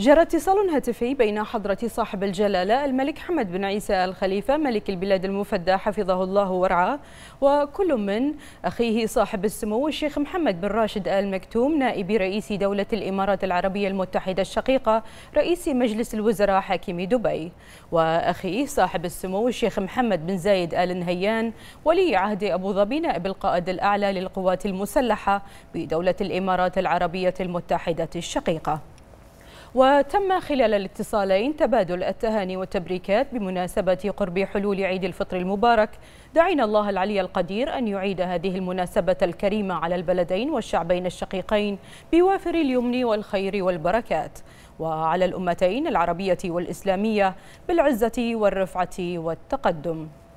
جرى اتصال هاتفي بين حضرة صاحب الجلالة الملك حمد بن عيسى الخليفة ملك البلاد المفدى حفظه الله ورعاه وكل من أخيه صاحب السمو الشيخ محمد بن راشد آل مكتوم نائب رئيس دولة الإمارات العربية المتحدة الشقيقة رئيس مجلس الوزراء حاكم دبي وأخيه صاحب السمو الشيخ محمد بن زايد آل نهيان ولي عهد أبو ظبي نائب القائد الأعلى للقوات المسلحة بدولة الإمارات العربية المتحدة الشقيقة وتم خلال الاتصالين تبادل التهاني والتبريكات بمناسبة قرب حلول عيد الفطر المبارك دعينا الله العلي القدير أن يعيد هذه المناسبة الكريمة على البلدين والشعبين الشقيقين بوافر اليمن والخير والبركات وعلى الأمتين العربية والإسلامية بالعزة والرفعة والتقدم